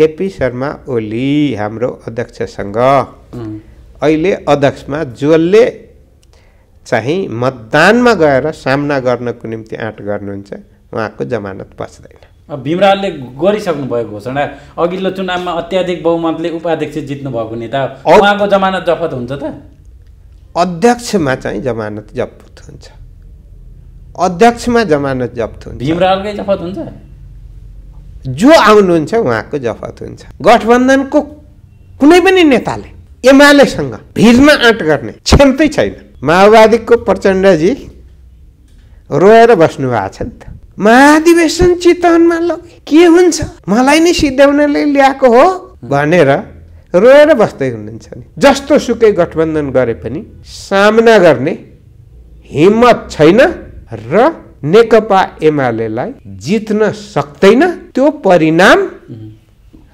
केपी शर्मा ओली हाम्रो अध्यक्षसँग अहिले अध्यक्षमा जसले चाहिँ मतदानमा गएर सामना गर्नको निम्ति आँट गर्नुहुन्छ उहाँको जमानत बस्दैन भीमरालले गरिसक्नु भएको घोषणा अघिल्लो चुनावमा अत्याधिक बहुमतले उपाध्यक्ष जित्नु भएको नेता उहाँको जमानत जफत हुन्छ त अध्यक्षमा चाहिँ जमानत जफत हुन्छ अध्यक्षमा जमानत जफत हुन्छ भीमरालकै जफत हुन्छ जो आउनुहुन्छ उहाँको जफत हुन्छ गठबन्धनको कुनै पनि नेताले एमालेसँग भिडमा आँट गर्ने क्षमतै छैन माओवादीको प्रचण्डजी रोएर बस्नु भएको छ नि त महाधिवेशन चितवनमा लगे के हुन्छ मलाई नै सिध्याउनले ल्याएको हो भनेर रोएर बस्दै हुनुहुन्छ नि जस्तो सुकै गठबन्धन गरे पनि सामना गर्ने हिम्मत छैन र नेकपा एमालेलाई जित्न सक्दैन त्यो परिणाम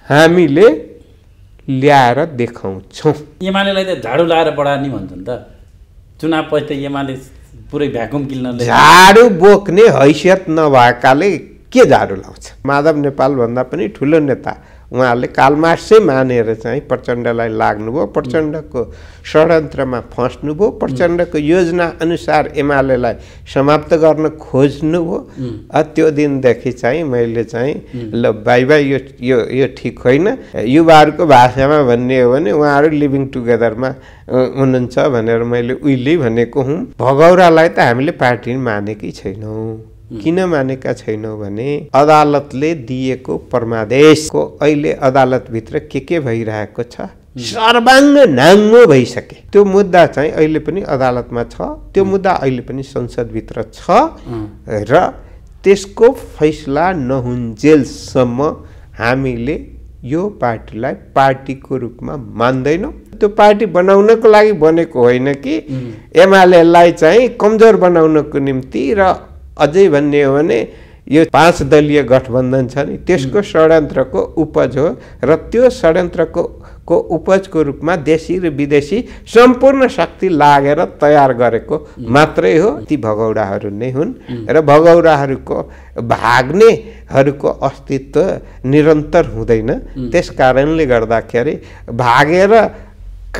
हामीले ल्याएर देखाउँछौँ एमालेलाई त झाडु लाएर बढार्ने भन्छन् त चुनावपछि त एमाले पुरै भ्याकुम किल्न झाडु बोक्ने हैसियत नभएकाले के जाडो लाउँछ माधव नेपालभन्दा पनि ठुलो नेता उहाँहरूले कालमासै मानेर चाहिँ प्रचण्डलाई लाग्नुभयो प्रचण्डको षड्यन्त्रमा फस्नुभयो प्रचण्डको योजना अनुसार एमालेलाई समाप्त गर्न खोज्नुभयो त्यो दिनदेखि चाहिँ मैले चाहिँ ल बाई बाई यो यो यो ठिक होइन युवाहरूको भाषामा भन्ने हो भने उहाँहरू लिभिङ टुगेदरमा हुनुहुन्छ भनेर मैले उहिले भनेको हुँ भगौरालाई त हामीले पार्टी मानेकै छैनौँ किन मानेका छैनौँ भने अदालतले दिएको परमादेशको अहिले अदालतभित्र के के भइरहेको छ सर्वाङ्ग नाङ्गो भइसके त्यो मुद्दा चाहिँ अहिले पनि अदालतमा छ त्यो मुद्दा अहिले पनि संसदभित्र छ र त्यसको फैसला नहुन्जेलसम्म हामीले यो पार्टीलाई पार्टीको रूपमा मान्दैनौँ त्यो पार्टी बनाउनको लागि बनेको होइन कि एमालेलाई चाहिँ कमजोर बनाउनको निम्ति र अझै भन्ने हो भने यो पाँच दलीय गठबन्धन छ नि त्यसको षड्यन्त्रको उपज हो र त्यो षड्यन्त्रको को उपजको रूपमा देशी र विदेशी सम्पूर्ण शक्ति लागेर तयार गरेको मात्रै हो ती भगौडाहरू नै हुन् र भगौडाहरूको भाग्नेहरूको अस्तित्व निरन्तर हुँदैन त्यस कारणले गर्दाखेरि भागेर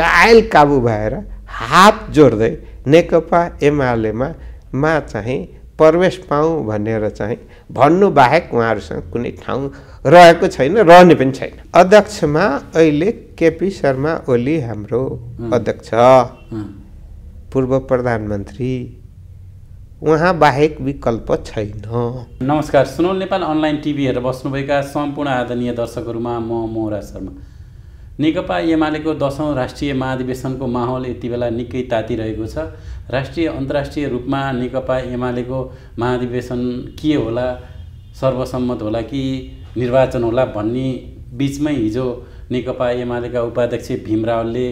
कायल काबु भएर हात जोड्दै नेकपा एमालेमा मा चाहिँ प्रवेश पाऊँ भनेर चाहिँ भन्नु बाहेक उहाँहरूसँग कुनै ठाउँ रहेको छैन रहने पनि छैन अध्यक्षमा अहिले केपी शर्मा ओली हाम्रो अध्यक्ष पूर्व प्रधानमन्त्री उहाँ बाहेक विकल्प छैन नमस्कार सुनौल नेपाल अनलाइन टिभी हेरेर बस्नुभएका सम्पूर्ण आदरणीय दर्शकहरूमा म मोहरा शर्मा नेकपा एमालेको दसौँ राष्ट्रिय महाधिवेशनको माहौल यति बेला निकै तातिरहेको छ राष्ट्रिय अन्तर्राष्ट्रिय रूपमा नेकपा एमालेको महाधिवेशन के होला सर्वसम्मत होला कि निर्वाचन होला भन्ने बिचमै हिजो नेकपा एमालेका उपाध्यक्ष भीम रावलले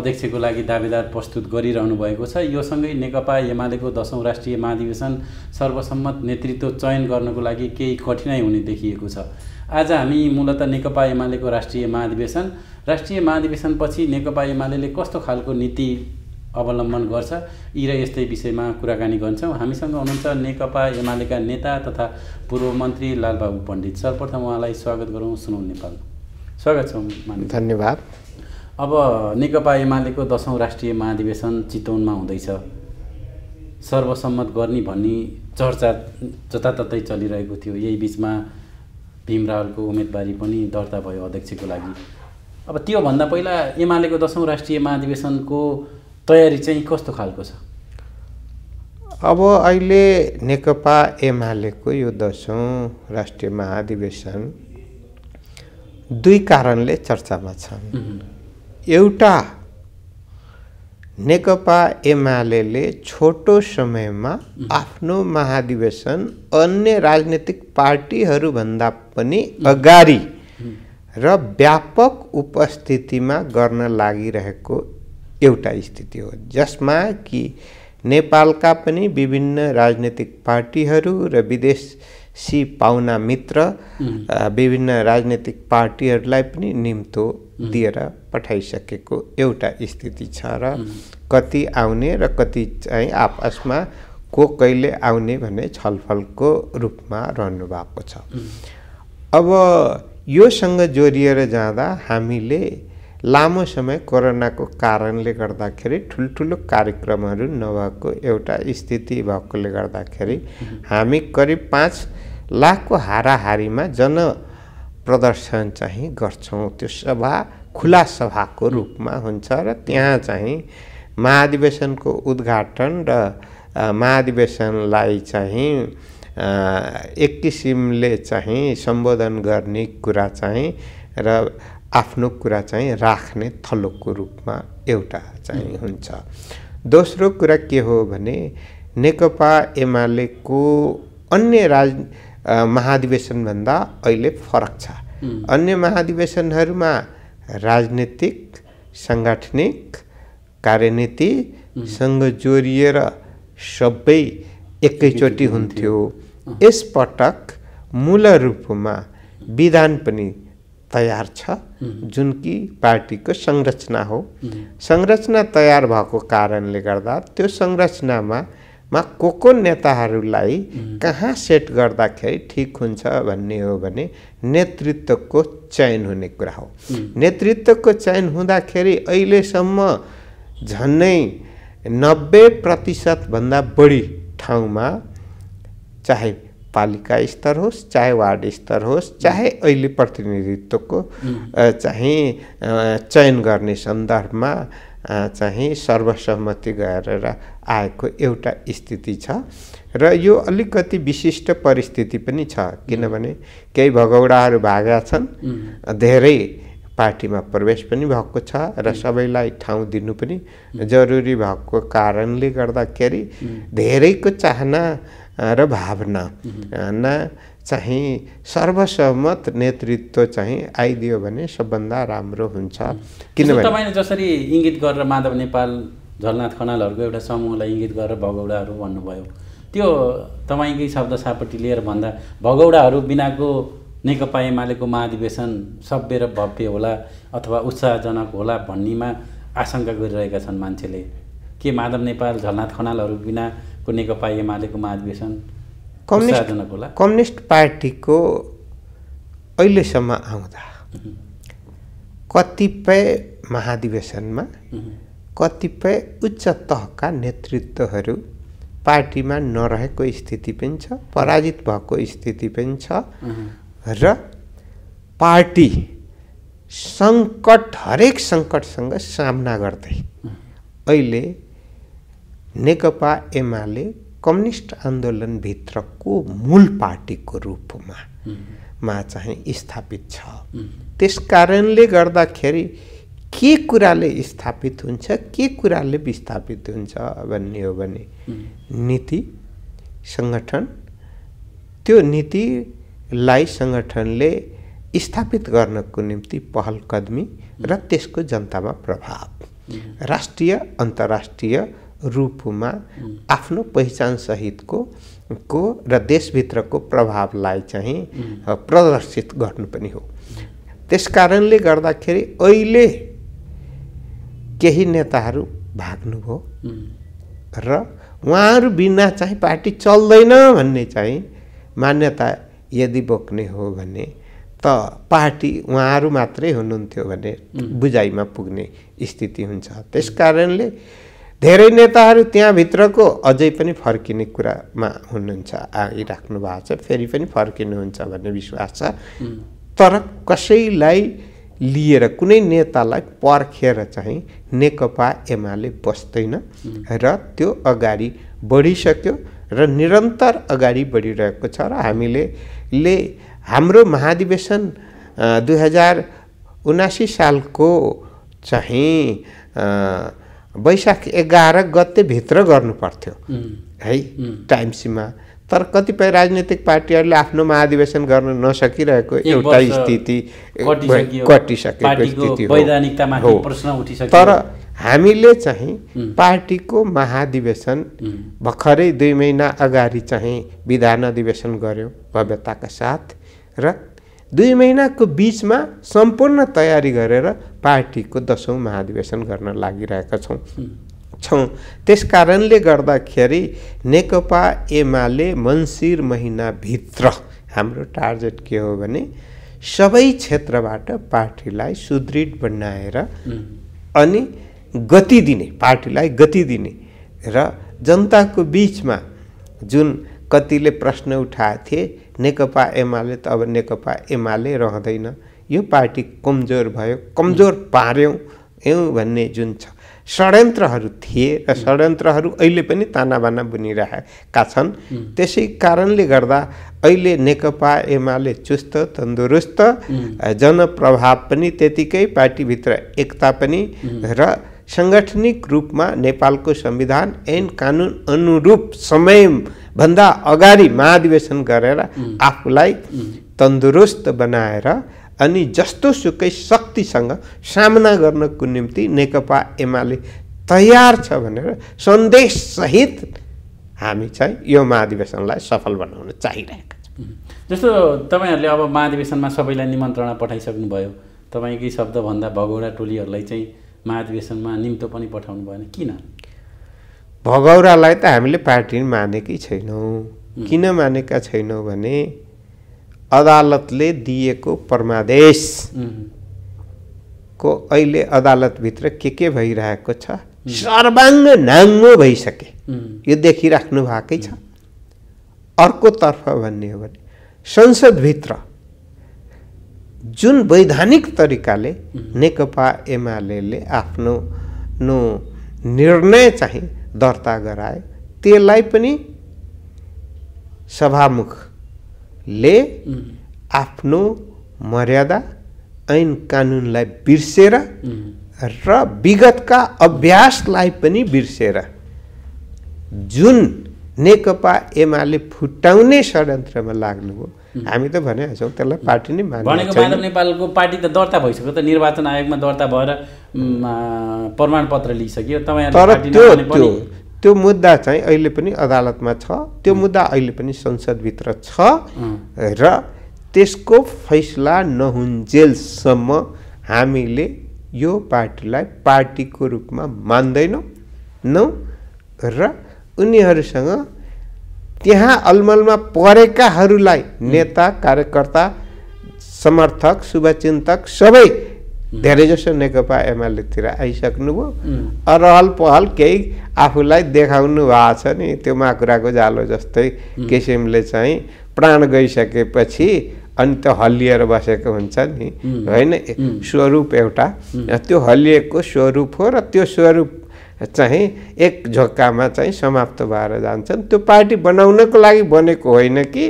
अध्यक्षको लागि दावेदार प्रस्तुत गरिरहनु भएको छ योसँगै नेकपा एमालेको दसौँ राष्ट्रिय महाधिवेशन सर्वसम्मत नेतृत्व चयन गर्नको लागि केही कठिनाई हुने देखिएको छ आज हामी मूलत नेकपा एमालेको राष्ट्रिय महाधिवेशन राष्ट्रिय महाधिवेशनपछि नेकपा एमाले कस्तो खालको नीति अवलम्बन गर्छ यी र यस्तै विषयमा कुराकानी गर्छौँ हामीसँग हुनुहुन्छ नेकपा एमालेका नेता तथा पूर्व मन्त्री लालबाबु पण्डित सर्वप्रथम उहाँलाई स्वागत गरौँ सुनौ नेपाल स्वागत छौँ धन्यवाद अब नेकपा एमालेको दसौँ राष्ट्रिय महाधिवेशन चितवनमा हुँदैछ सर्वसम्मत गर्ने भन्ने चर्चा जताततै चलिरहेको थियो यही बिचमा भीम रावलको उम्मेदवारी पनि दर्ता भयो अध्यक्षको लागि अब त्योभन्दा पहिला एमालेको दसौँ राष्ट्रिय महाधिवेशनको तयारी चाहिँ कस्तो खालको छ अब अहिले नेकपा एमालेको यो दसौँ राष्ट्रिय महाधिवेशन दुई कारणले चर्चामा छन् एउटा नेकपा एमाले छोटो समयमा आफ्नो महाधिवेशन अन्य राजनीतिक पार्टीहरूभन्दा पनि अगाडि र व्यापक उपस्थितिमा गर्न लागिरहेको एउटा स्थिति हो जसमा कि नेपालका पनि विभिन्न राजनैतिक पार्टीहरू र विदेशी पाहुना मित्र विभिन्न राजनैतिक पार्टीहरूलाई पनि निम्तो दिएर पठाइसकेको एउटा स्थिति छ र कति आउने र कति चाहिँ आपसमा को कहिले आउने भन्ने छलफलको रूपमा रहनु भएको छ अब योसँग जोडिएर जाँदा हामीले लामो समय कोरोनाको कारणले गर्दाखेरि ठुल्ठुलो कार्यक्रमहरू नभएको एउटा स्थिति भएकोले गर्दाखेरि हामी करिब पाँच लाखको हाराहारीमा जन प्रदर्शन चाहिँ गर्छौँ त्यो सभा खुला सभाको रूपमा हुन्छ र त्यहाँ चाहिँ महाधिवेशनको उद्घाटन र महाधिवेशनलाई चाहिँ एक किसिमले चाहिँ सम्बोधन गर्ने कुरा चाहिँ र आफ्नो कुरा चाहिँ राख्ने थलोको रूपमा एउटा चाहिँ हुन्छ दोस्रो कुरा के हो भने नेकपा एमालेको अन्य राज महाधिवेशनभन्दा अहिले फरक छ अन्य महाधिवेशनहरूमा राजनीतिक साङ्गठनिक कार्यनीतिसँग जोडिएर सबै एकैचोटि हुन्थ्यो यसपटक मूल रूपमा विधान पनि तयार छ जुन कि पार्टीको संरचना हो संरचना तयार भएको कारणले गर्दा त्यो संरचनामा मा को को नेताहरूलाई कहाँ सेट गर्दाखेरि ठिक हुन्छ भन्ने हो भने नेतृत्वको चयन हुने कुरा हो नेतृत्वको चयन हुँदाखेरि अहिलेसम्म झन्नै नब्बे प्रतिशतभन्दा बढी ठाउँमा चाहे पालिका स्तर होस् चाहे वार्ड स्तर होस् चाहे अहिले प्रतिनिधित्वको चाहिँ चयन गर्ने सन्दर्भमा चाहिँ सर्वसम्मति गरेर आएको एउटा स्थिति छ र यो अलिकति विशिष्ट परिस्थिति पनि छ किनभने केही भगौडाहरू भागेका छन् धेरै पार्टीमा प्रवेश पनि भएको छ र सबैलाई ठाउँ दिनु पनि जरुरी भएको कारणले गर्दाखेरि धेरैको चाहना र भावना न चाहिँ सर्वसहमत नेतृत्व चाहिँ आइदियो भने सबभन्दा राम्रो हुन्छ किनभने तपाईँले जसरी इङ्गित गरेर माधव नेपाल झलनाथ खनालहरूको एउटा समूहलाई इङ्गित गरेर भगौडाहरू भन्नुभयो त्यो तपाईँकै शब्द सापट्टि लिएर भन्दा भगौडाहरू बिनाको नेकपा एमालेको महाधिवेशन सभ्य र भव्य होला अथवा उत्साहजनक होला भन्नेमा आशंका गरिरहेका छन् मान्छेले के माधव नेपाल झलनाथ खनालहरू बिना नेकपा एमालेको महाधिवेशन कम्युनिस्ट पार्टीको अहिलेसम्म आउँदा कतिपय महाधिवेशनमा कतिपय उच्च तहका नेतृत्वहरू पार्टीमा नरहेको स्थिति पनि छ पराजित भएको स्थिति पनि छ र पार्टी सङ्कट हरेक सङ्कटसँग सामना गर्दै अहिले नेकपा एमाले कम्युनिस्ट आन्दोलनभित्रको मूल पार्टीको रूपमा मा चाहिँ स्थापित छ त्यस कारणले गर्दाखेरि के कुराले स्थापित हुन्छ के कुराले विस्थापित हुन्छ भन्ने हो भने नीति सङ्गठन त्यो नीतिलाई सङ्गठनले स्थापित गर्नको निम्ति पहल कदमी र त्यसको जनतामा प्रभाव राष्ट्रिय अन्तर्राष्ट्रिय रूप में आपको पहचान सहित को को देशभित्रको भि को हम्म। प्रदर्शित गर्नु पनि हो त्यस कारणले गर्दाखेरि अहिले केही नेताहरू हम्म। बिना चाहिँ पार्टी चलतेन भाई मान्यता यदि बोक्ने हो भने त पार्टी वहाँ मत हो बुझाई में पुग्ने स्थिति हुन्छ कारण धेरै नेताहरू त्यहाँभित्रको अझै पनि फर्किने कुरामा हुनुहुन्छ आइराख्नु भएको छ फेरि पनि फर्किनुहुन्छ भन्ने विश्वास छ तर कसैलाई लिएर कुनै नेतालाई पर्खेर चाहिँ नेकपा एमाले बस्दैन र त्यो अगाडि बढिसक्यो र निरन्तर अगाडि बढिरहेको छ र हामीले ले हाम्रो महाधिवेशन दुई हजार उनासी सालको चाहिँ वैशाख एघार गतेभित्र गर्नु पर्थ्यो है टाइम सीमा तर कतिपय राजनैतिक पार्टीहरूले आफ्नो महाधिवेशन गर्न नसकिरहेको एउटा स्थिति कटिसकेको स्थिति हो तर हामीले चाहिँ पार्टीको महाधिवेशन भर्खरै दुई महिना अगाडि चाहिँ विधान अधिवेशन गऱ्यौँ भव्यताका साथ र दुई महिनाको बिचमा सम्पूर्ण तयारी गरेर पार्टीको दसौँ महाधिवेशन गर्न लागिरहेका छौँ छौँ त्यस कारणले गर्दाखेरि नेकपा एमाले मन्सिर महिनाभित्र हाम्रो टार्गेट के हो भने सबै क्षेत्रबाट पार्टीलाई सुदृढ बनाएर अनि गति दिने पार्टीलाई गति दिने र जनताको बिचमा जुन कतिले प्रश्न उठाएथे नेकपा एमाले त अब नेकपा एमाले रहँदैन यो पार्टी कमजोर भयो कमजोर पार्यौँ यौँ भन्ने जुन छ षड्यन्त्रहरू थिए र षड्यन्त्रहरू अहिले पनि तानाबाना बुनिरहेका छन् त्यसै कारणले गर्दा अहिले नेकपा एमाले चुस्त तन्दुरुस्त जनप्रभाव पनि त्यतिकै पार्टीभित्र एकता पनि र साङ्गठनिक रूपमा नेपालको संविधान ऐन कानुन अनुरूप समयभन्दा अगाडि महाधिवेशन गरेर आफूलाई तन्दुरुस्त बनाएर अनि जस्तो सुकै शक्तिसँग सामना गर्नको निम्ति नेकपा एमाले तयार छ भनेर सन्देशसहित हामी चाहिँ यो महाधिवेशनलाई सफल बनाउन चाहिरहेका छौँ जस्तो तपाईँहरूले अब महाधिवेशनमा सबैलाई निमन्त्रणा पठाइसक्नुभयो तपाईँकै शब्दभन्दा भगौडा टोलीहरूलाई चाहिँ महाधिवेशनमा निम्तो पनि पठाउनु भएन किन भगौडालाई त हामीले पार्टी मानेकै छैनौँ किन मानेका छैनौँ भने अदालतले दिएको परमादेशको अहिले अदालतभित्र के के भइरहेको छ सर्वाङ्ग नाङ्गो भइसके यो देखिराख्नु भएकै छ अर्कोतर्फ भन्ने हो भने संसदभित्र जुन वैधानिक तरिकाले नेकपा एमाले आफ्नो नो निर्णय चाहिँ दर्ता गरायो त्यसलाई पनि सभामुख ले आफ्नो मर्यादा ऐन कानुनलाई बिर्सेर र विगतका अभ्यासलाई पनि बिर्सेर जुन नेकपा एमाले फुटाउने षड्यन्त्रमा लाग्नुभयो हामी त भनिहाल्छौँ त्यसलाई पार्टी नै भनेको माधव नेपालको पार्टी त दर्ता भइसक्यो त निर्वाचन आयोगमा दर्ता भएर प्रमाणपत्र लिइसक्यो तपाईँ तर त्यो त्यो मुद्दा चाहिँ अहिले पनि अदालतमा छ त्यो मुद्दा अहिले पनि संसदभित्र छ र त्यसको फैसला नहुन्जेलसम्म हामीले यो पार्टीलाई पार्टीको रूपमा मान्दैनौँ नौ र उनीहरूसँग त्यहाँ अलमलमा परेकाहरूलाई नेता कार्यकर्ता समर्थक शुभचिन्तक सबै धेरैजसो नेकपा एमालेतिर आइसक्नुभयो अरहल पहल केही आपूला देखा भाषा छ को जालो माकुराको किसिम ने चाह प्राण गई सके अंत हल्लिएर बस को नि स्वरूप एटा तो हल्लिएको स्वरूप हो र स्वरूप चाह एक झोक्का में चाह समाप्त भार जो पार्टी त्यो को लगी बने को होना कि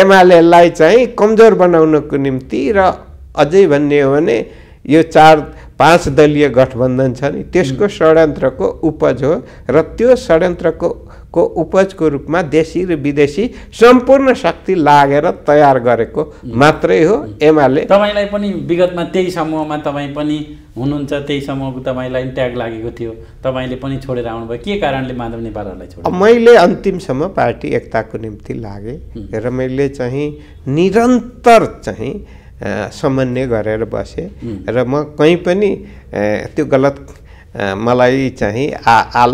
एमआलए कमजोर कमजोर को निम्ति रज भो चार पाँच दलीय गठबन्धन छ नि त्यसको षड्यन्त्रको उपज हो र त्यो षड्यन्त्रको को उपजको रूपमा देशी र विदेशी सम्पूर्ण शक्ति लागेर तयार गरेको मात्रै हो एमाले तपाईँलाई पनि विगतमा त्यही समूहमा तपाईँ पनि हुनुहुन्छ त्यही समूहको तपाईँलाई ट्याग लागेको थियो तपाईँले पनि छोडेर आउनुभयो के कारणले माधव नेपालहरूलाई छोड मैले अन्तिमसम्म पार्टी एकताको निम्ति लागेँ र मैले चाहिँ निरन्तर चाहिँ समन्वय गरेर बसेँ र म कहीँ पनि त्यो गलत मलाई चाहिँ आ आल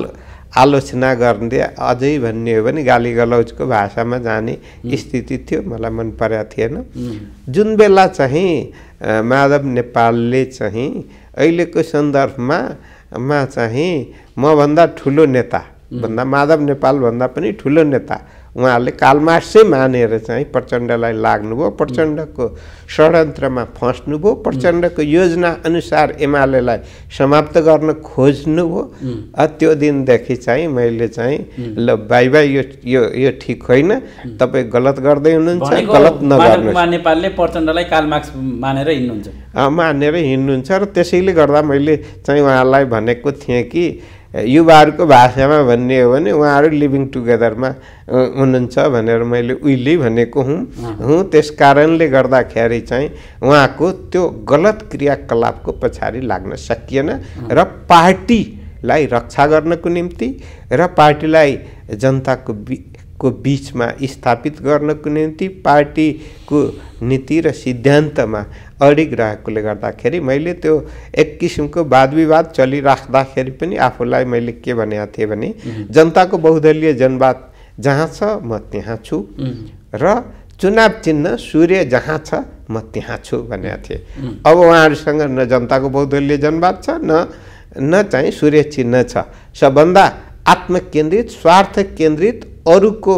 आलोचना गर्दै अझै भन्ने हो भने गाली गलौजको भाषामा जाने स्थिति थियो मलाई मन परेको थिएन जुन बेला चाहिँ माधव नेपालले चाहिँ अहिलेको सन्दर्भमा मा चाहिँ मभन्दा ठुलो नेता भन्दा माधव नेपालभन्दा पनि ठुलो नेता उहाँहरूले कालमासै मानेर चाहिँ प्रचण्डलाई लाग्नुभयो प्रचण्डको षड्यन्त्रमा फस्नुभयो प्रचण्डको योजना अनुसार एमालेलाई समाप्त गर्न खोज्नुभयो त्यो दिनदेखि चाहिँ मैले चाहिँ ल बाई बाई यो यो यो ठिक होइन तपाईँ गलत गर्दै हुनुहुन्छ गलत नगर्नु नेपालले प्रचण्डलाई कालमार्क्स मानेर हिँड्नुहुन्छ मानेर हिँड्नुहुन्छ र त्यसैले गर्दा मैले चाहिँ उहाँलाई भनेको थिएँ कि युवाहरूको भाषामा भन्ने हो भने उहाँहरू लिभिङ टुगेदरमा हुनुहुन्छ भनेर मैले उहिले भनेको हुँ हुँ त्यस कारणले गर्दाखेरि चाहिँ उहाँको त्यो गलत क्रियाकलापको पछाडि लाग्न सकिएन र पार्टीलाई रक्षा गर्नको निम्ति र पार्टीलाई जनताको बि को बीच में स्थापित गर्नको पार्टी को नीति र सिद्धांत में अड़ग गर्दाखेरि मैं तो एक किसिम को वाद विवाद पनि आपूला मैं के भनेको थे जनता को बहुदलीय जनवाद जहाँ छह छु र चुनाव चिन्ह सूर्य जहाँ छ मैं छु भनेको थे अब वहाँस न जनता को बहुदलीय जनवाद छ न न चाहिँ सूर्य चिन्ह छ आत्मकेंद्रित स्वाथ स्वार्थ केन्द्रित अरूको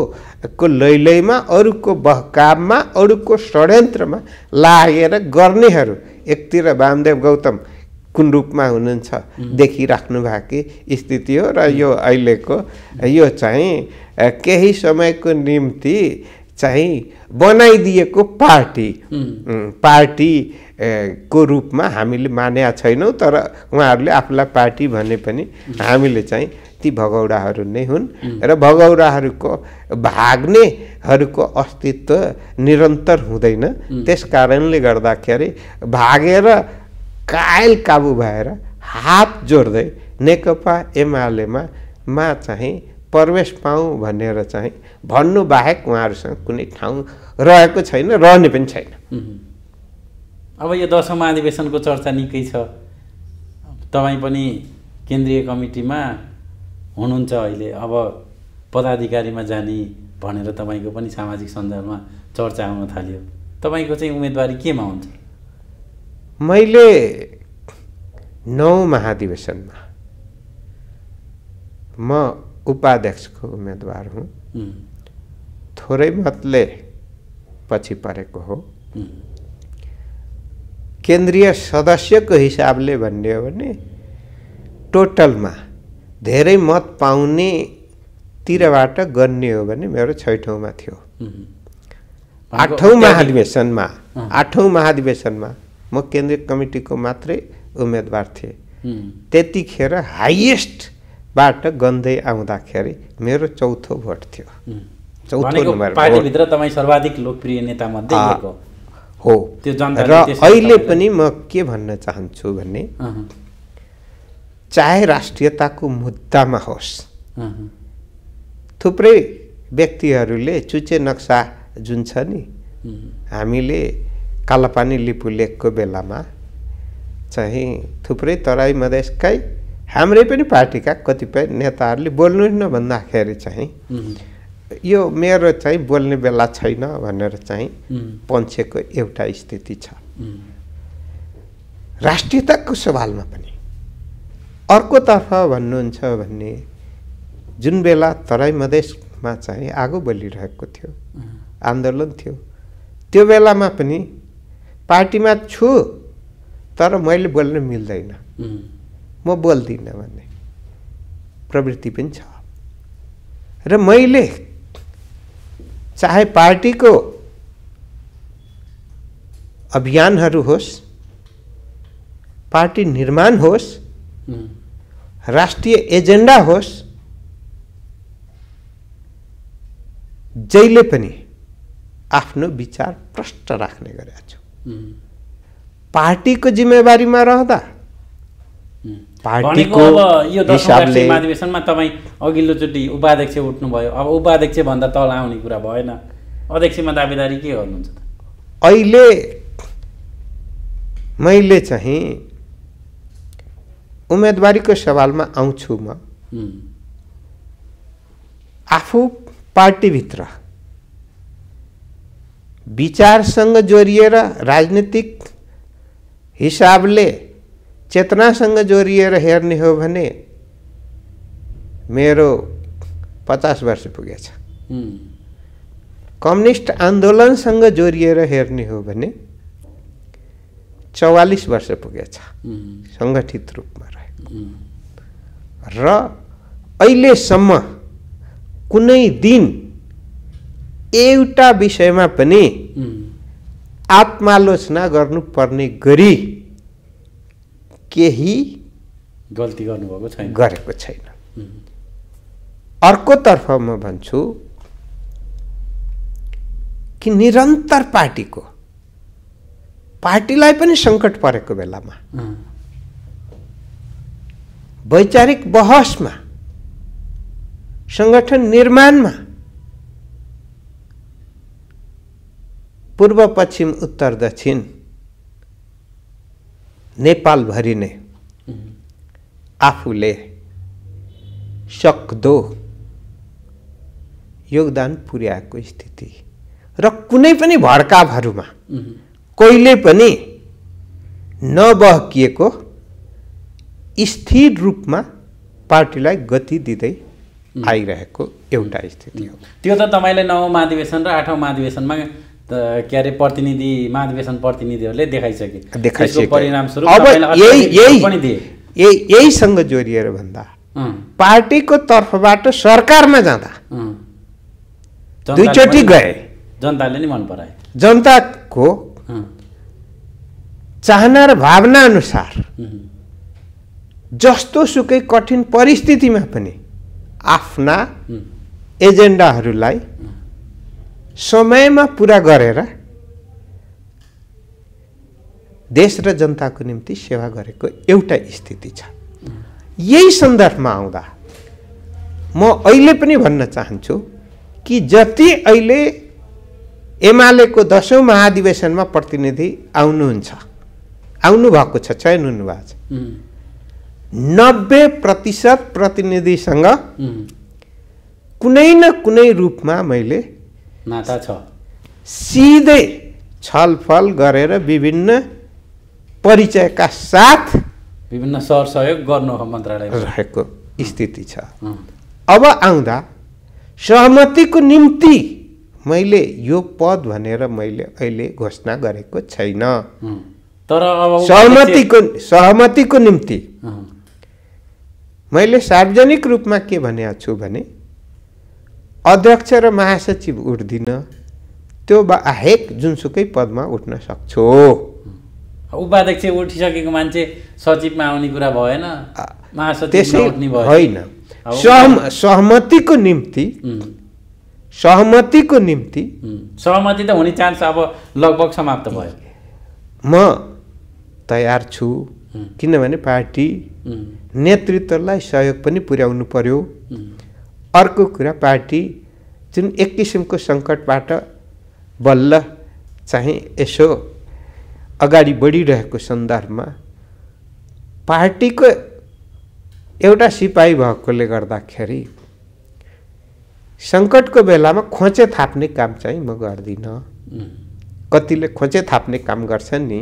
को लैलैमा अरूको बहकाबमा अरूको षड्यन्त्रमा लागेर गर्नेहरू एकतिर वामदेव गौतम कुन रूपमा हुनुहुन्छ देखिराख्नु स्थिति हो र यो अहिलेको यो चाहिँ केही समयको निम्ति चाहिँ बनाइदिएको पार्टी पार्टी को रूपमा हामीले मानेका छैनौँ तर उहाँहरूले आफूलाई पार्टी भने पनि हामीले चाहिँ ती भगौडाहरू नै हुन् र भगौडाहरूको भाग्नेहरूको अस्तित्व निरन्तर हुँदैन त्यस कारणले गर्दाखेरि भागेर कायल काबु भएर हात जोड्दै नेकपा एमालेमा मा चाहिँ प्रवेश पाऊँ भनेर चाहिँ भन्नु बाहेक उहाँहरूसँग कुनै ठाउँ रहेको छैन रहने पनि छैन अब यो दसौँ महाधिवेशनको चर्चा निकै छ तपाईँ पनि केन्द्रीय कमिटीमा हुनुहुन्छ अहिले अब पदाधिकारीमा जाने भनेर तपाईँको पनि सामाजिक सञ्जालमा चर्चा आउन थाल्यो तपाईँको चाहिँ उम्मेदवारी केमा हुन्छ मैले नौ महाधिवेशनमा म उपाध्यक्षको उम्मेदवार हुँ थोरै मतले पछि परेको हो केन्द्रीय सदस्यको हिसाबले भन्ने हो भने टोटलमा धेरै मत पाउनेतिरबाट गर्ने हो भने मेरो छैठौँमा थियो आठौँ महाधिवेशनमा आठौँ महाधिवेशनमा म केन्द्रीय कमिटीको मात्रै उम्मेदवार थिएँ त्यतिखेर हाइएस्टबाट गन्दै आउँदाखेरि मेरो चौथो भोट थियो चौथो नम्बर पार्टीभित्र तपाईँ सर्वाधिक लोकप्रिय नेता हो त्यो र अहिले पनि म के भन्न चाहन्छु भने चाहे राष्ट्रियताको मुद्दामा होस् थुप्रै व्यक्तिहरूले चुचे नक्सा जुन छ नि हामीले कालापानी लिपु लेखको बेलामा चाहिँ थुप्रै तराई मधेसकै हाम्रै पनि पार्टीका कतिपय नेताहरूले बोल्नु न भन्दाखेरि चाहिँ यो मेरो चाहिँ बोल्ने बेला छैन भनेर चाहिँ पन्छेको एउटा स्थिति छ राष्ट्रियताको सवालमा पनि अर्कोतर्फ भन्नुहुन्छ भन्ने जुन बेला तराई मधेसमा चाहिँ आगो बलिरहेको थियो आन्दोलन थियो त्यो बेलामा पनि पार्टीमा छु तर मैले बोल्न मिल्दैन म बोल्दिनँ भन्ने प्रवृत्ति पनि छ र मैले चाहे पार्टीको अभियानहरू होस् पार्टी निर्माण होस् राष्ट्रिय एजेन्डा होस् जहिले पनि आफ्नो विचार प्रष्ट राख्ने गरेका छौँ पार्टीको जिम्मेवारीमा रहँदा पार्टीको यो अधिवेशनमा तपाईँ अघिल्लोचोटि उपाध्यक्ष उठ्नुभयो अब उपाध्यक्ष भन्दा तल आउने कुरा भएन अध्यक्षमा दावेदारी के गर्नुहुन्छ अहिले मैले चाहिँ उम्मेदवारी को सवाल में आँचु मू हम्म। पार्टी भि विचारसँग जोड़िए राजनीतिक हिस्बले चेतनासंग जोड़िए हेने हो भने मेरो पचास वर्ष पुगे हम्म। कम्युनिस्ट संग जोड़िए हेने हो भने वर्ष वर्ष हम्म। संगठित रूप में र अहिलेसम्म कुनै दिन एउटा विषयमा पनि आत्मालोचना गर्नुपर्ने गरी केही गल्ती गर्नुभएको छैन गरेको छैन अर्कोतर्फ म भन्छु कि निरन्तर पार्टीको पार्टीलाई पनि सङ्कट परेको बेलामा वैचारिक बहसमा सङ्गठन निर्माणमा पूर्व पश्चिम उत्तर दक्षिण नेपालभरि नै आफूले सक्दो योगदान पुर्याएको स्थिति र कुनै पनि भड्कावहरूमा कहिले पनि नबहकिएको स्थिर रूपमा पार्टीलाई गति दिँदै आइरहेको एउटा स्थिति हो त्यो त तपाईँले नौ महाधिवेशन र आठौँ महाधिवेशनमा के अरे प्रतिनिधि महाधिवेशन प्रतिनिधिहरूले देखाइसके देखाइसके यहीसँग जोडिएर भन्दा पार्टीको तर्फबाट सरकारमा जाँदा दुईचोटि गए जनताले नि मन पराए जनताको चाहना र भावना अनुसार जस्तो सुकै कठिन परिस्थितिमा पनि आफ्ना एजेन्डाहरूलाई समयमा पुरा गरेर देश र जनताको निम्ति सेवा गरेको एउटा स्थिति छ यही सन्दर्भमा आउँदा म अहिले पनि भन्न चाहन्छु कि जति अहिले एमालेको दसौँ महाधिवेशनमा प्रतिनिधि आउनुहुन्छ आउनुभएको छ चयन हुनुभएको छ नब्बे प्रतिशत प्रतिनिधिसँग कुनै न कुनै रूपमा मैले नाता छ सिधै छलफल गरेर विभिन्न परिचयका साथ विभिन्न सहयोग गर्नु मन्त्रालय रहेको स्थिति छ अब आउँदा सहमतिको निम्ति मैले यो पद भनेर मैले अहिले घोषणा गरेको छैन तर अब सहमतिको सहमतिको निम्ति मैले सार्वजनिक रूपमा के भनेको छु भने अध्यक्ष र महासचिव उठ्दिन त्यो बाहेक जुनसुकै पदमा उठ्न सक्छु उपाध्यक्ष उठिसकेको मान्छे सचिवमा आउने कुरा भएन महासचिव होइन सहमतिको निम्ति सहमतिको निम्ति सहमति त हुने चान्स अब लगभग समाप्त भयो म तयार छु किनभने पार्टी नेतृत्वलाई सहयोग पनि पुर्याउनु पर्यो अर्को कुरा पार्टी जुन एक किसिमको सङ्कटबाट बल्ल चाहिँ यसो अगाडि बढिरहेको सन्दर्भमा पार्टीको एउटा सिपाही भएकोले गर्दाखेरि सङ्कटको बेलामा खोचे थाप्ने काम चाहिँ म गर्दिनँ कतिले खोचे थाप्ने काम गर्छन् नि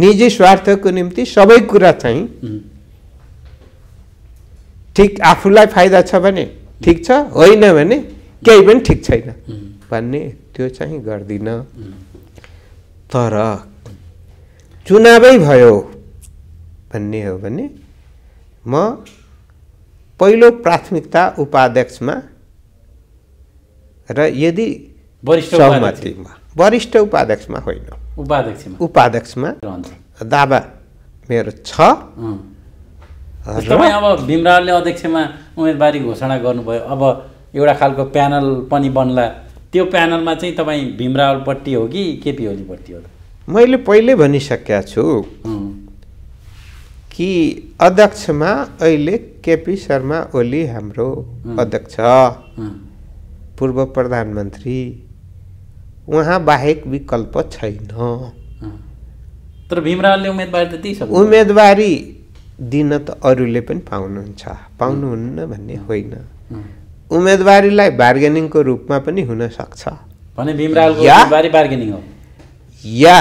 निजी स्वार्थको निम्ति सबै कुरा चाहिँ ठिक आफूलाई फाइदा छ भने ठिक छ होइन भने केही पनि ठिक छैन भन्ने त्यो चाहिँ गर्दिनँ तर चुनावै भयो भन्ने हो भने म पहिलो प्राथमिकता उपाध्यक्षमा र यदि सहमतिमा वरिष्ठ उपाध्यक्षमा होइन उपाध्यक्षमा उपाध्यक्षमा दावा मेरो छ तपाईँ अब भीमरावले अध्यक्षमा उम्मेदवारी घोषणा गर्नुभयो अब एउटा खालको प्यानल पनि बन्ला त्यो प्यानलमा चाहिँ तपाईँ भीमरावलपट्टि हो कि केपी ओलीपट्टि हो मैले पहिल्यै भनिसकेका छु कि अध्यक्षमा अहिले केपी शर्मा ओली हाम्रो अध्यक्ष पूर्व प्रधानमन्त्री उहाँ बाहेक विकल्प छैन तर भीमरावलले उम्मेदवारी त त्यही उम्मेदवारी दिन त अरूले पनि पाउनुहुन्छ पाउनुहुन्न भन्ने होइन उम्मेदवारीलाई बार्गेनिङको रूपमा पनि हुनसक्छ या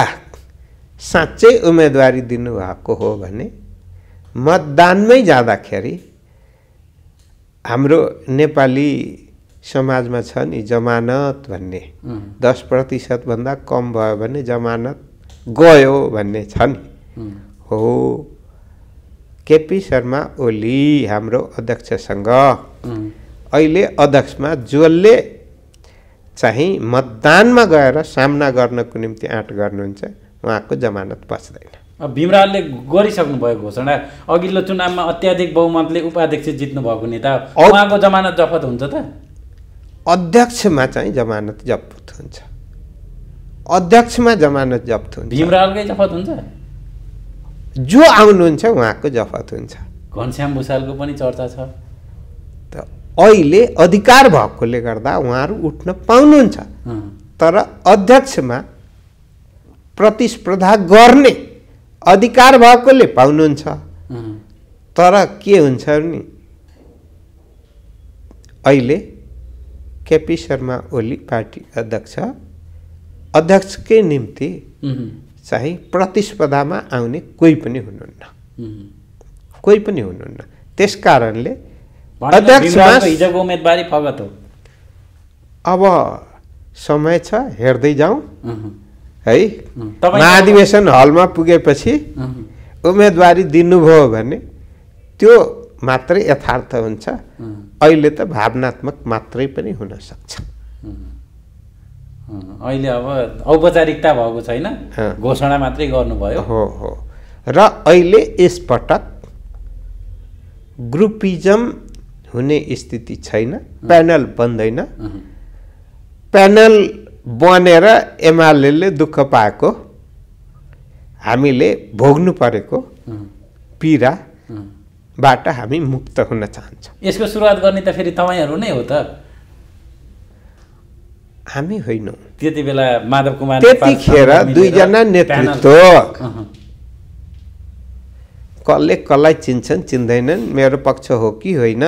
साँच्चै उम्मेदवारी दिनुभएको हो भने मतदानमै जाँदाखेरि हाम्रो नेपाली समाजमा छ नि जमानत भन्ने दस प्रतिशतभन्दा कम भयो भने जमानत गयो भन्ने छ नि हो केपी शर्मा ओली हाम्रो अध्यक्षसँग अहिले अध्यक्षमा जसले चाहिँ मतदानमा गएर सामना गर्नको निम्ति आँट गर्नुहुन्छ उहाँको जमानत बस्दैन भीमरावले गरिसक्नु भयो घोषणा अघिल्लो चुनावमा अत्याधिक बहुमतले उपाध्यक्ष जित्नु भएको नेता उहाँको जमानत जफत हुन्छ त अध्यक्षमा चाहिँ जमानत जफत हुन्छ अध्यक्षमा जमानत जफत हुन्छ भीमरालकै जफत हुन्छ जो आउनुहुन्छ उहाँको जफत हुन्छ घनश्याम भूषालको पनि चर्चा छ त अहिले अधिकार भएकोले गर्दा उहाँहरू उठ्न पाउनुहुन्छ तर अध्यक्षमा प्रतिस्पर्धा गर्ने अधिकार भएकोले पाउनुहुन्छ तर के हुन्छ नि अहिले केपी शर्मा ओली पार्टी अध्यक्ष अध्यक्षकै निम्ति चाहिँ प्रतिस्पर्धामा आउने कोही पनि हुनुहुन्न कोही पनि हुनुहुन्न त्यस कारणले हिजोको उम्मेदवारी फगत हो अब समय छ हेर्दै जाउँ है महाधिवेशन हलमा पुगेपछि उम्मेदवारी दिनुभयो भने त्यो मात्रै यथार्थ हुन्छ अहिले त भावनात्मक मात्रै पनि हुनसक्छ अहिले अब औपचारिकता भएको छैन घोषणा मात्रै गर्नुभयो हो हो र अहिले यसपटक ग्रुपिजम हुने स्थिति छैन प्यानल बन्दैन प्यानल बनेर एमाले दुःख पाएको हामीले भोग्नु परेको पीडाबाट हामी मुक्त हुन चाहन्छौँ यसको सुरुवात गर्ने त फेरि तपाईँहरू नै हो त हामी होइन त्यति बेला माधव कुमार त्यतिखेर दुईजना नेतृत्व कसले कसलाई चिन्छन् चिन्दैनन् मेरो पक्ष हो कि होइन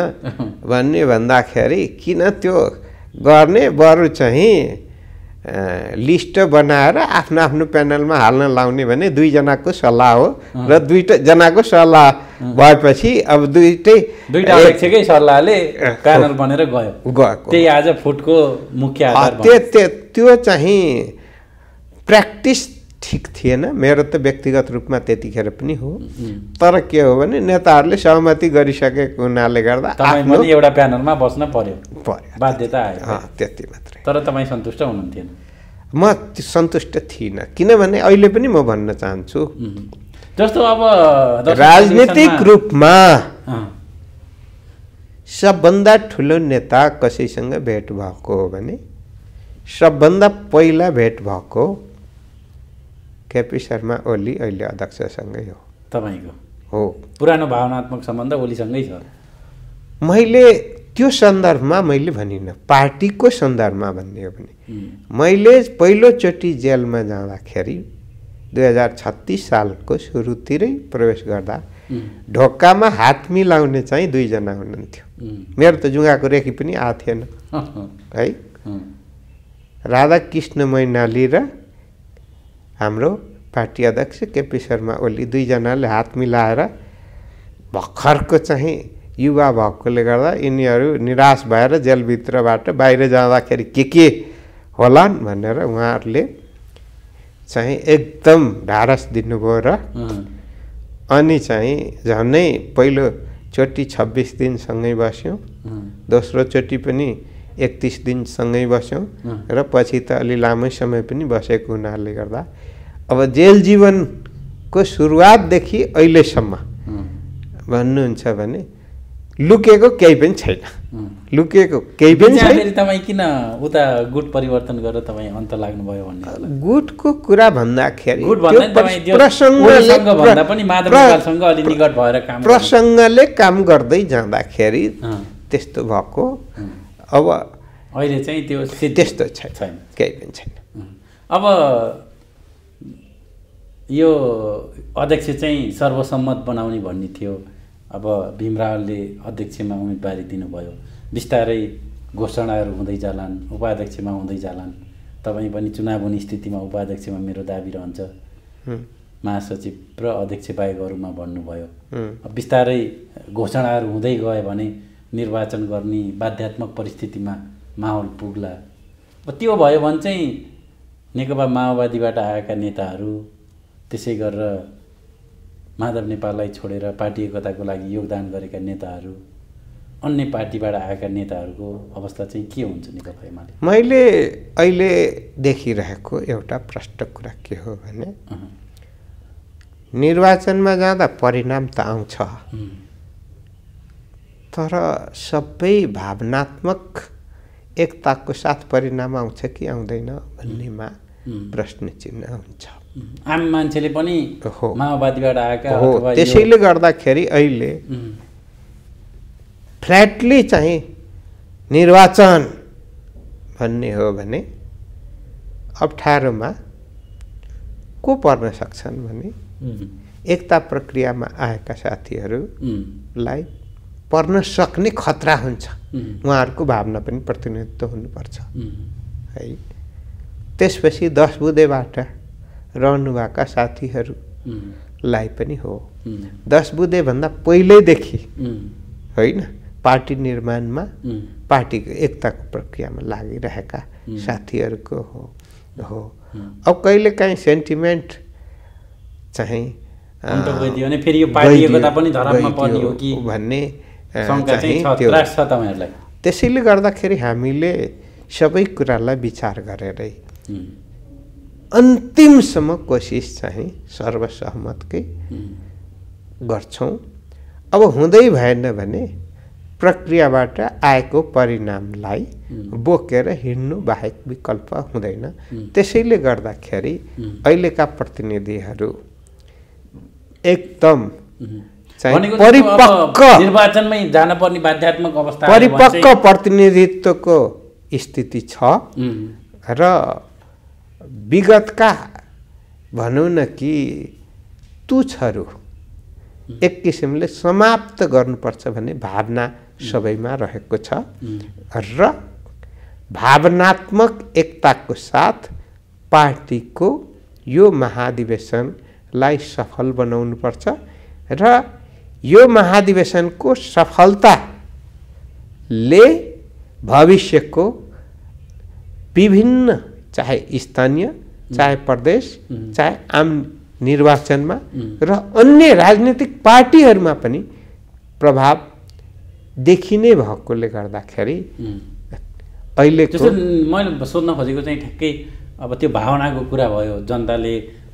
भन्ने भन्दाखेरि किन त्यो गर्ने बरु चाहिँ लिस्ट बनाएर आफ्नो आफ्नो प्यानलमा हाल्न लाउने भने दुईजनाको सल्लाह हो र दुईजनाको सल्लाह भएपछि अब दुइटै दुइटा अध्यक्षकै सल्लाहले कानुन बनेर गयो गएको त्यही आज फुटको मुख्य त्यो त्यो चाहिँ प्र्याक्टिस ठिक थिएन मेरो त व्यक्तिगत रूपमा त्यतिखेर पनि हो तर के हो भने नेताहरूले सहमति गरिसकेको हुनाले गर्दा एउटा प्यानलमा बस्न पर्यो पर्यो बाध्यता आयो त्यति मात्रै तर तपाईँ सन्तुष्ट हुनुहुन्थेन म सन्तुष्ट थिइनँ किनभने अहिले पनि म भन्न चाहन्छु जस्तो अब राजनीतिक रूपमा सबभन्दा ठुलो नेता कसैसँग भेट भएको हो भने सबभन्दा पहिला भेट भएको केपी शर्मा ओली अहिले अध्यक्षसँगै हो तपाईँको हो पुरानो भावनात्मक सम्बन्ध ओलीसँगै छ मैले त्यो सन्दर्भमा मैले भनिनँ पार्टीको सन्दर्भमा भन्ने हो भने मैले पहिलोचोटि जेलमा जाँदाखेरि दुई हजार छत्तिस सालको सुरुतिरै प्रवेश गर्दा ढोकामा हात मिलाउने चाहिँ दुईजना हुनुहुन्थ्यो मेरो त जुगाको रेखी पनि आएको थिएन है कृष्ण मैनाली र हाम्रो पार्टी अध्यक्ष केपी शर्मा ओली दुईजनाले हात मिलाएर भर्खरको चाहिँ युवा भएकोले गर्दा यिनीहरू निराश भएर जेलभित्रबाट बाहिर जाँदाखेरि के के होलान् भनेर उहाँहरूले चाहिँ एकदम ढाडस दिनुभयो र अनि चाहिँ झन्नै पहिलोचोटि छब्बिस दिनसँगै बस्यौँ दोस्रोचोटि पनि एकतिस दिनसँगै बस्यौँ र पछि त अलि लामै समय पनि बसेको हुनाले गर्दा अब जेल जीवनको सुरुवातदेखि अहिलेसम्म भन्नुहुन्छ भने लुकेको केही पनि छैन लुकेको केही पनि छैन तपाईँ किन उता गुट परिवर्तन गरेर तपाईँ अन्त लाग्नुभयो भन्ने गुटको कुरा भन्दाखेरि प्रसङ्गले काम गर्दै जाँदाखेरि त्यस्तो भएको अब अहिले चाहिँ त्यो त्यस्तो छैन केही पनि छैन अब यो अध्यक्ष चाहिँ सर्वसम्मत बनाउने भन्ने थियो अब भीमरावलले अध्यक्षमा उम्मेदवारी दिनुभयो बिस्तारै घोषणाहरू हुँदै जालान् उपाध्यक्षमा हुँदै जालान् तपाईँ पनि चुनाव हुने स्थितिमा उपाध्यक्षमा मेरो दाबी रहन्छ महासचिव र अध्यक्ष बाहेकहरूमा भन्नुभयो भन्नुभयो बिस्तारै घोषणाहरू हुँदै गयो भने निर्वाचन गर्ने बाध्यात्मक परिस्थितिमा माहौल पुग्ला त्यो भयो भने चाहिँ नेकपा माओवादीबाट आएका नेताहरू त्यसै गरेर माधव नेपाललाई छोडेर पार्टी एकताको लागि योगदान गरेका नेताहरू अन्य पार्टीबाट आएका नेताहरूको अवस्था चाहिँ के हुन्छ नेकपा एमाले मैले अहिले देखिरहेको एउटा प्रष्ट कुरा के हो भने निर्वाचनमा जाँदा परिणाम त आउँछ तर सबै भावनात्मक एकताको साथ परिणाम आउँछ कि आउँदैन भन्नेमा प्रश्न चिन्ह हुन्छ आम मान्छेले पनि माओवादीबाट आएका हो त्यसैले गर्दाखेरि अहिले फ्ल्याटली चाहिँ निर्वाचन भन्ने हो भने अप्ठ्यारोमा को पर्न सक्छन् भने एकता प्रक्रियामा आएका साथीहरूलाई पर्न सक्ने खतरा हुन्छ उहाँहरूको भावना पनि प्रतिनिधित्व हुनुपर्छ है त्यसपछि दस बुधेबाट रहनुभएका साथीहरूलाई पनि हो दस बुधेभन्दा पहिल्यैदेखि होइन पार्टी निर्माणमा पार्टीको एकताको प्रक्रियामा लागिरहेका साथीहरूको हो हो अब कहिलेकाहीँ सेन्टिमेन्ट चाहिँ भन्ने त्यसैले गर्दाखेरि हामीले सबै कुरालाई विचार गरेरै अन्तिमसम्म कोसिस चाहिँ सर्वसहमतकै गर्छौँ अब हुँदै भएन भने प्रक्रियाबाट आएको परिणामलाई बोकेर हिँड्नु बाहेक विकल्प हुँदैन त्यसैले गर्दाखेरि अहिलेका प्रतिनिधिहरू एकदम परिपक्व निर्वाचनमै जानुपर्ने बाध्यात्मक अवस्था परिपक्व प्रतिनिधित्वको स्थिति छ र विगतका भनौँ न कि तुछहरू एक किसिमले समाप्त गर्नुपर्छ भन्ने भावना सबैमा रहेको छ र भावनात्मक एकताको साथ पार्टीको यो महाधिवेशनलाई सफल बनाउनुपर्छ र यो महाधिवेशनको सफलताले भविष्यको विभिन्न चाहे स्थानीय चाहे प्रदेश चाहे आम निर्वाचनमा र अन्य राजनीतिक पार्टीहरूमा पनि प्रभाव देखिने भएकोले गर्दाखेरि अहिले मैले सोध्न खोजेको चाहिँ ठ्याक्कै अब त्यो भावनाको कुरा भयो जनताले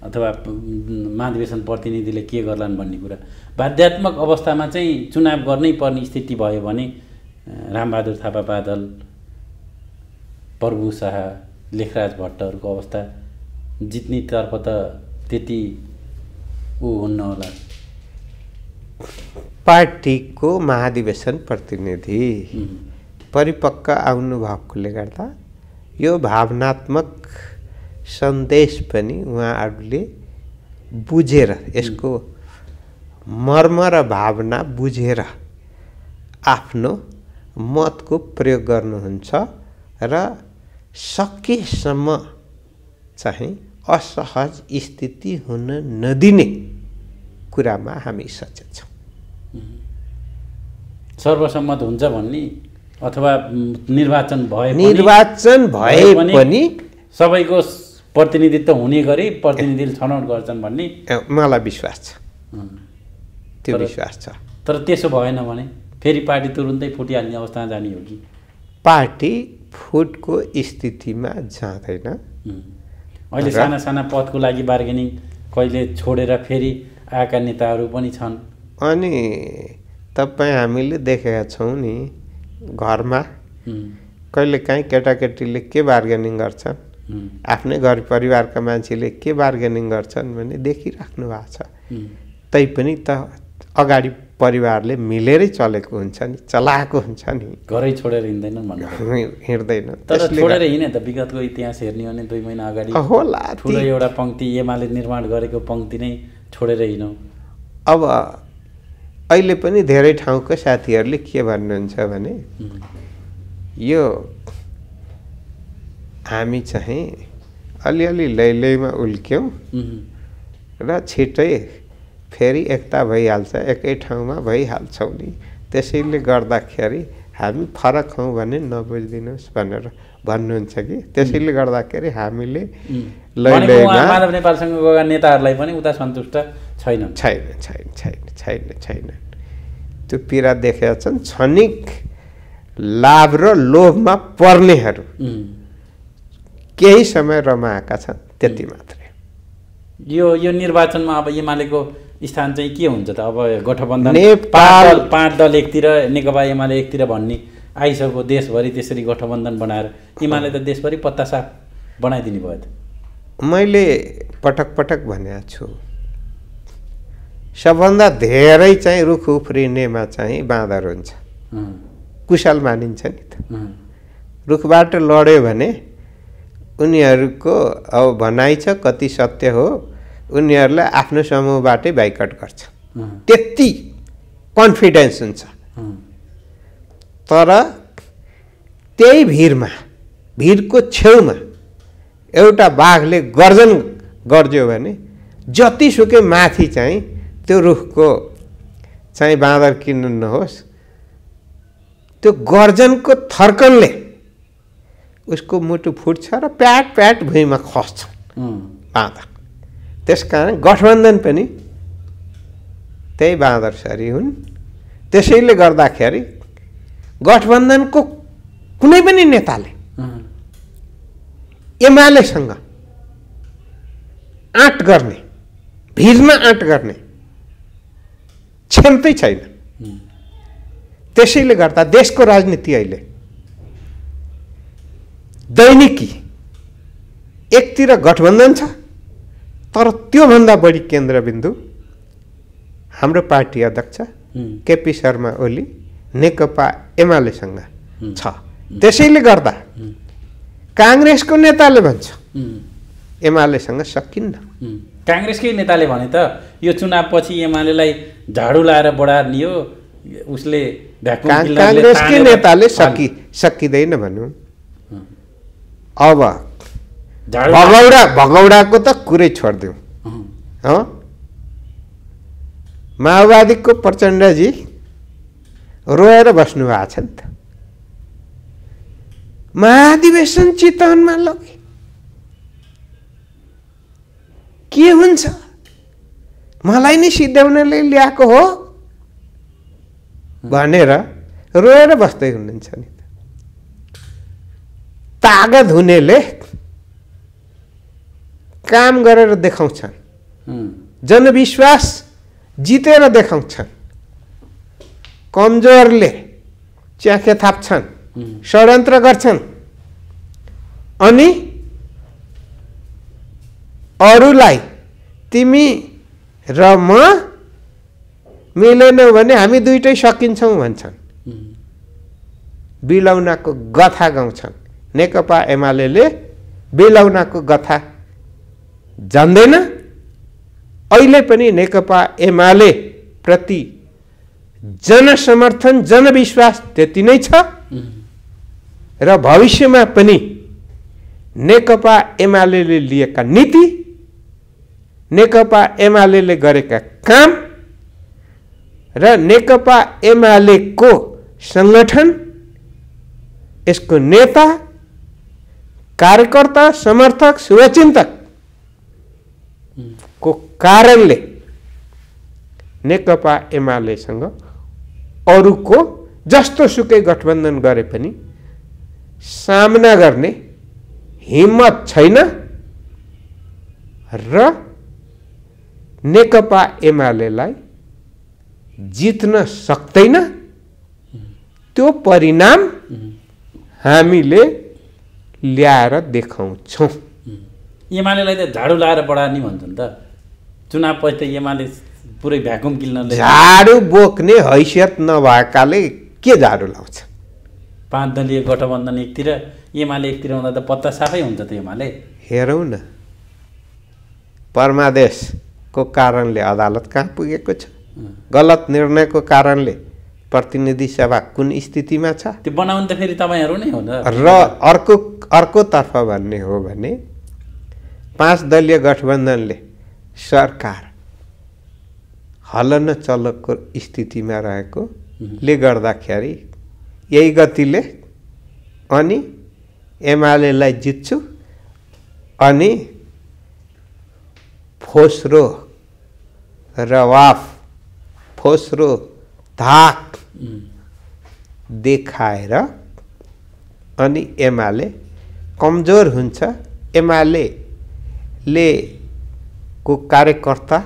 अथवा महाधिवेशन प्रतिनिधिले के गर्लान् भन्ने कुरा बाध्यात्मक अवस्थामा चाहिँ चुनाव गर्नै पर्ने स्थिति भयो भने रामबहादुर थापा बादल प्रभु शाह लेखराज भट्टहरूको अवस्था जित्नेतर्फ त त्यति ऊ हुन्न होला पार्टीको महाधिवेशन प्रतिनिधि परिपक्व आउनुभएकोले गर्दा यो भावनात्मक सन्देश पनि उहाँहरूले बुझेर यसको मर्म र भावना बुझेर आफ्नो मतको प्रयोग गर्नुहुन्छ र सकेसम्म चाहिँ असहज स्थिति हुन नदिने कुरामा हामी सचेत छौँ सर्वसम्मत हुन्छ भन्ने अथवा निर्वाचन भए निर्वाचन भए पनि सबैको प्रतिनिधित्व हुने गरी प्रतिनिधि छनौट गर्छन् भन्ने मलाई विश्वास छ त्यो विश्वास छ तर त्यसो भएन भने फेरि पार्टी तुरुन्तै फुटिहाल्ने अवस्था जाने हो कि पार्टी फुटको स्थितिमा जाँदैन अहिले साना साना पदको लागि बार्गेनिङ कहिले छोडेर फेरि आएका नेताहरू पनि छन् अनि तपाईँ हामीले देखेका छौँ नि घरमा कहिलेकाहीँ केटाकेटीले के बार्गेनिङ गर्छन् आफ्नै घर परिवारका मान्छेले के बार्गेनिङ गर्छन् भने देखिराख्नु भएको छ तैपनि त अगाडि परिवारले मिलेरै चलेको हुन्छ नि चलाएको हुन्छ नि घरै छोडेर हिँड्दैनन् भन्नु हिँड्दैन तर छोडेर हिँडे त विगतको इतिहास हेर्ने हो भने दुई महिना अगाडि होला ठुलो एउटा पङ्क्ति एमाले निर्माण गरेको पङ्क्ति नै छोडेर हिँडौँ अब अहिले पनि धेरै ठाउँको साथीहरूले के भन्नुहुन्छ भने यो हामी चाहिँ अलिअलि लैलैमा उल्क्यौँ र छिट्टै फेरि एकता भइहाल्छ एकै ठाउँमा भइहाल्छौँ नि त्यसैले गर्दाखेरि हामी फरक हौँ भने नबुझिदिनुहोस् भनेर भन्नुहुन्छ कि त्यसैले गर्दाखेरि हामीले माधव नेपालसँग गएका नेताहरूलाई पनि उता सन्तुष्ट छैन छैन छैन छैन छैन छैन त्यो पीडा देखेका छन् क्षणिक लाभ र लोभमा पर्नेहरू केही समय रमाएका छन् त्यति मात्रै यो यो निर्वाचनमा अब एमालेको स्थान चाहिँ के हुन्छ त अब गठबन्धन नेपाल पाँच दल एकतिर नेकपा एमाले एकतिर भन्ने आइसक्यो देशभरि त्यसरी गठबन्धन बनाएर एमाले त देशभरि पत्ता साफ बनाइदिने भयो त मैले पटक पटक भनेको छु सबभन्दा धेरै चाहिँ रुख उफ्रिनेमा चाहिँ बाँदर हुन्छ कुशल मानिन्छ नि त रुखबाट लड्यो भने उनीहरूको अब भनाइ छ कति सत्य हो उनीहरूलाई आफ्नो समूहबाटै बाइकट गर्छ त्यति कन्फिडेन्स हुन्छ तर त्यही भिरमा भिरको छेउमा एउटा बाघले गर्जन गरिदियो भने जतिसुकै माथि चाहिँ त्यो रुखको चाहिँ बाँदर किन्नु नहोस् त्यो गर्जनको थर्कनले उसको मुटु फुट्छ र प्याट प्याट भुइँमा खस्छ बाँदर त्यस कारण गठबन्धन पनि त्यही बाँदरसरी हुन् त्यसैले गर्दाखेरि गठबन्धनको कुनै पनि नेताले एमालेसँग आँट गर्ने भिडमा आँट गर्ने क्षमतै छैन त्यसैले गर्दा देशको राजनीति अहिले दैनिकी एकतिर गठबन्धन छ तर त्योभन्दा बढी केन्द्रबिन्दु हाम्रो पार्टी अध्यक्ष केपी शर्मा ओली नेकपा एमालेसँग छ त्यसैले गर्दा काङ्ग्रेसको नेताले भन्छ एमालेसँग सकिन्न काङ्ग्रेसकै नेताले भने त यो चुनावपछि एमालेलाई झाडु लाएर बढा लियो उसले काङ्ग्रेसकै नेताले सकि सकिँदैन भनौँ अब भगौडा भगौडाको त कुरै छोडिदिउँ माओवादीको प्रचण्डजी रोएर बस्नु भएको छ नि त महाधिवेशन चितवनमा लगे के हुन्छ मलाई नै सिद्ध्याउनेले ल्याएको हो भनेर रोएर बस्दै हुनुहुन्छ नि त तागत हुनेले काम गरेर देखाउँछन् जनविश्वास जितेर देखाउँछन् कमजोरले च्याखे थाप्छन् षड्यन्त्र गर्छन् अनि अरूलाई तिमी र म मिलेनौ भने हामी दुइटै सकिन्छौँ भन्छन् बिलौनाको गथा गाउँछन् नेकपा एमाले बिलौनाको गथा जान्दैन अहिले पनि नेकपा एमाले प्रति जनसमर्थन जनविश्वास त्यति नै छ र भविष्यमा पनि नेकपा एमाले लिएका नीति नेकपा एमाले गरेका काम र नेकपा एमालेको सङ्गठन यसको नेता कार्यकर्ता समर्थक शुभचिन्तक को कारणले नेकपा एमालेसँग अरूको जस्तो सुकै गठबन्धन गरे पनि सामना गर्ने हिम्मत छैन र नेकपा एमालेलाई जित्न सक्दैन त्यो परिणाम हामीले ल्याएर देखाउँछौँ एमालेलाई त झाडु लाएर बढार्ने भन्छन् त चुनावपछि त एमाले पुरै भ्याकुम किल्न झाडु बोक्ने हैसियत नभएकाले के झाडु लाउँछ पाँच दलीय गठबन्धन एकतिर एमाले एकतिर हुँदा त पत्ता साफै हुन्छ त एमाले हेरौँ न परमादेशको कारणले अदालत कहाँ पुगेको छ गलत निर्णयको कारणले प्रतिनिधि सभा कुन स्थितिमा छ त्यो बनाउनु त फेरि तपाईँहरू नै हो र अर्को अर्कोतर्फ भन्ने हो भने पाँच दलीय गठबन्धनले सरकार हलन चलकको स्थितिमा रहेकोले गर्दाखेरि यही गतिले अनि एमालेलाई जित्छु अनि फोस्रो रवाफ फोस्रो धाक देखाएर अनि एमाले कमजोर हुन्छ एमाले ले को कार्यकर्ता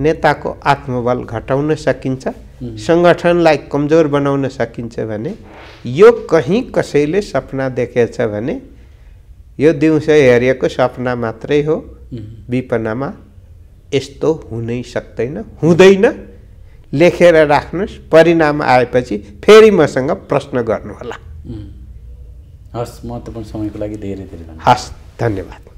नेताको आत्मबल घटाउन सकिन्छ सङ्गठनलाई कमजोर बनाउन सकिन्छ भने यो कहीँ कसैले सपना देखेछ भने यो दिउँसो हेरिएको सपना मात्रै हो विपनामा यस्तो हुनै सक्दैन हुँदैन लेखेर राख्नुहोस् परिणाम आएपछि फेरि मसँग प्रश्न गर्नुहोला हस् महत्त्वपूर्ण समयको लागि धेरै धेरै हस् धन्यवाद